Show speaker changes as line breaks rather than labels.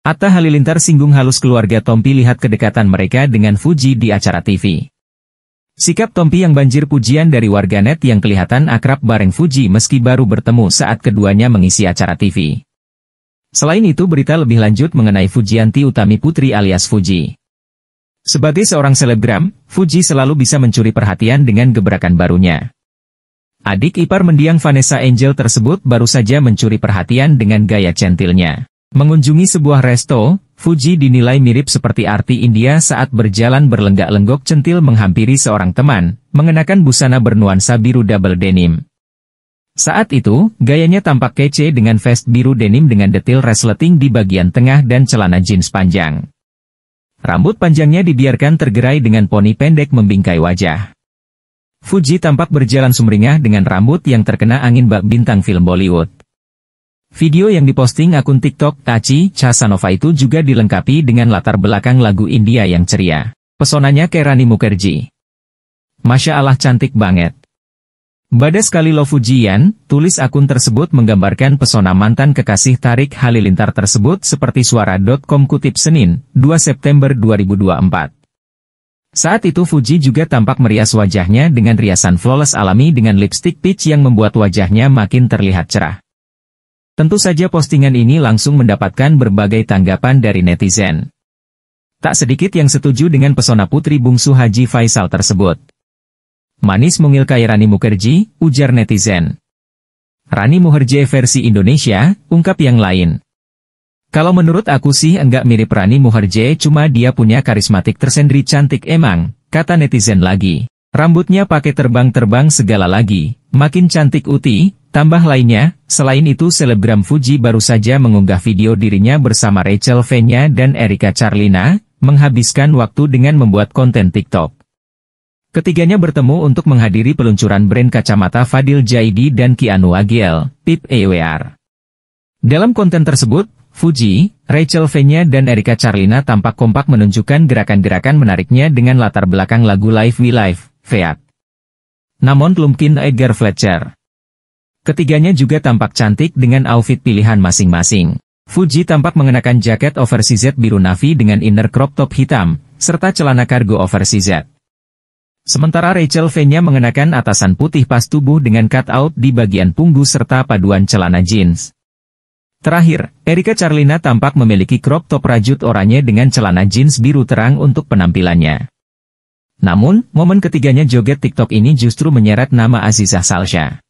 Atta Halilintar singgung halus keluarga Tompi lihat kedekatan mereka dengan Fuji di acara TV. Sikap Tompi yang banjir pujian dari warganet yang kelihatan akrab bareng Fuji meski baru bertemu saat keduanya mengisi acara TV. Selain itu berita lebih lanjut mengenai Fujianti Utami Putri alias Fuji. Sebagai seorang selebgram, Fuji selalu bisa mencuri perhatian dengan gebrakan barunya. Adik ipar mendiang Vanessa Angel tersebut baru saja mencuri perhatian dengan gaya centilnya. Mengunjungi sebuah resto, Fuji dinilai mirip seperti arti India saat berjalan berlenggak-lenggok centil menghampiri seorang teman, mengenakan busana bernuansa biru double denim. Saat itu, gayanya tampak kece dengan vest biru denim dengan detail resleting di bagian tengah dan celana jeans panjang. Rambut panjangnya dibiarkan tergerai dengan poni pendek membingkai wajah. Fuji tampak berjalan sumringah dengan rambut yang terkena angin bak bintang film Bollywood. Video yang diposting akun TikTok Tachi Chasanova itu juga dilengkapi dengan latar belakang lagu India yang ceria. Pesonanya Kerani Mukherjee. Masya Allah cantik banget. Badai sekali lo fujian, tulis akun tersebut menggambarkan pesona mantan kekasih Tarik Halilintar tersebut seperti suara.com kutip Senin, 2 September 2024. Saat itu Fuji juga tampak merias wajahnya dengan riasan flawless alami dengan lipstick peach yang membuat wajahnya makin terlihat cerah. Tentu saja postingan ini langsung mendapatkan berbagai tanggapan dari netizen. Tak sedikit yang setuju dengan pesona putri bungsu Haji Faisal tersebut. Manis mungil kaya Rani Mukerji, ujar netizen. Rani Muherje versi Indonesia, ungkap yang lain. Kalau menurut aku sih enggak mirip Rani Muherje cuma dia punya karismatik tersendiri cantik emang, kata netizen lagi. Rambutnya pakai terbang-terbang segala lagi, makin cantik Uti, tambah lainnya, selain itu selebgram Fuji baru saja mengunggah video dirinya bersama Rachel Fenya dan Erika Charlina, menghabiskan waktu dengan membuat konten TikTok. Ketiganya bertemu untuk menghadiri peluncuran brand kacamata Fadil Jaidi dan Kianu Agiel, PIP EWR. Dalam konten tersebut, Fuji, Rachel Fenya dan Erika Charlina tampak kompak menunjukkan gerakan-gerakan menariknya dengan latar belakang lagu Live We Live, Fiat. Namun Lumpkin Edgar Fletcher. Ketiganya juga tampak cantik dengan outfit pilihan masing-masing. Fuji tampak mengenakan jaket oversized biru navy dengan inner crop top hitam, serta celana kargo oversized. Sementara Rachel Venya mengenakan atasan putih pas tubuh dengan cutout di bagian punggu serta paduan celana jeans. Terakhir, Erika Charlina tampak memiliki crop top rajut oranye dengan celana jeans biru terang untuk penampilannya. Namun, momen ketiganya joget TikTok ini justru menyeret nama Azizah Salsha.